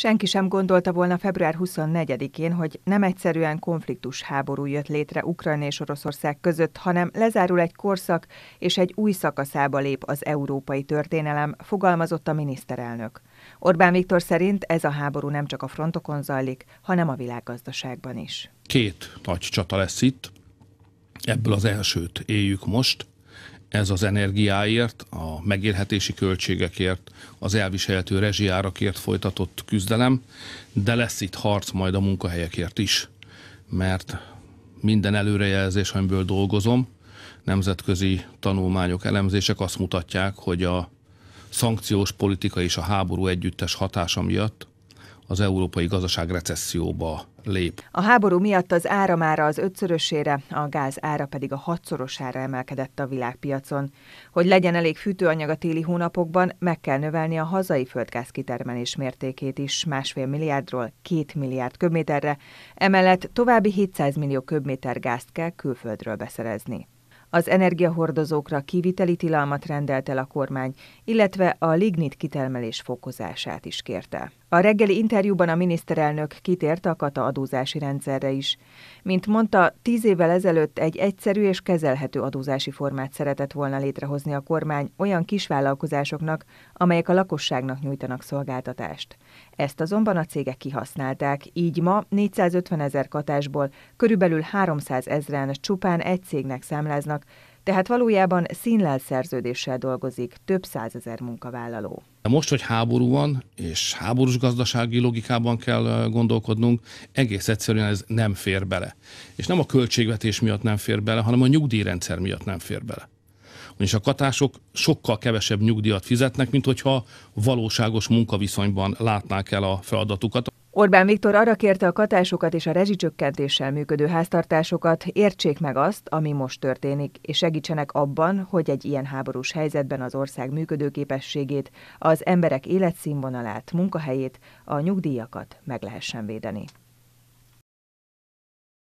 Senki sem gondolta volna február 24-én, hogy nem egyszerűen konfliktus háború jött létre Ukrajna és Oroszország között, hanem lezárul egy korszak, és egy új szakaszába lép az európai történelem, fogalmazott a miniszterelnök. Orbán Viktor szerint ez a háború nem csak a frontokon zajlik, hanem a világgazdaságban is. Két nagy csata lesz itt, ebből az elsőt éljük most, ez az energiáért, a megélhetési költségekért, az elviselhető rezsiárakért folytatott küzdelem, de lesz itt harc majd a munkahelyekért is, mert minden előrejelzés, amiből dolgozom, nemzetközi tanulmányok, elemzések azt mutatják, hogy a szankciós politika és a háború együttes hatása miatt az európai gazdaság recesszióba lép. A háború miatt az áramára az ötszörösére, a gáz ára pedig a hatszorosára emelkedett a világpiacon. Hogy legyen elég fűtőanyag a téli hónapokban, meg kell növelni a hazai földgáz kitermelés mértékét is másfél milliárdról két milliárd köbméterre, emellett további 700 millió köbméter gázt kell külföldről beszerezni. Az energiahordozókra kiviteli tilalmat rendelt el a kormány, illetve a lignit kitermelés fokozását is kérte. A reggeli interjúban a miniszterelnök kitért a kata adózási rendszerre is. Mint mondta, tíz évvel ezelőtt egy egyszerű és kezelhető adózási formát szeretett volna létrehozni a kormány olyan kisvállalkozásoknak, amelyek a lakosságnak nyújtanak szolgáltatást. Ezt azonban a cégek kihasználták, így ma 450 ezer katásból körülbelül 300 ezeren csupán egy cégnek számláznak, tehát valójában színlel szerződéssel dolgozik több százezer munkavállaló. Most, hogy háború van, és háborús gazdasági logikában kell gondolkodnunk, egész egyszerűen ez nem fér bele. És nem a költségvetés miatt nem fér bele, hanem a nyugdíjrendszer miatt nem fér bele és a katások sokkal kevesebb nyugdíjat fizetnek, mint hogyha valóságos munkaviszonyban látnák el a feladatukat. Orbán Viktor arra kérte a katásokat és a rezsicsökkentéssel működő háztartásokat, értsék meg azt, ami most történik, és segítsenek abban, hogy egy ilyen háborús helyzetben az ország működőképességét, az emberek életszínvonalát, munkahelyét, a nyugdíjakat meg lehessen védeni.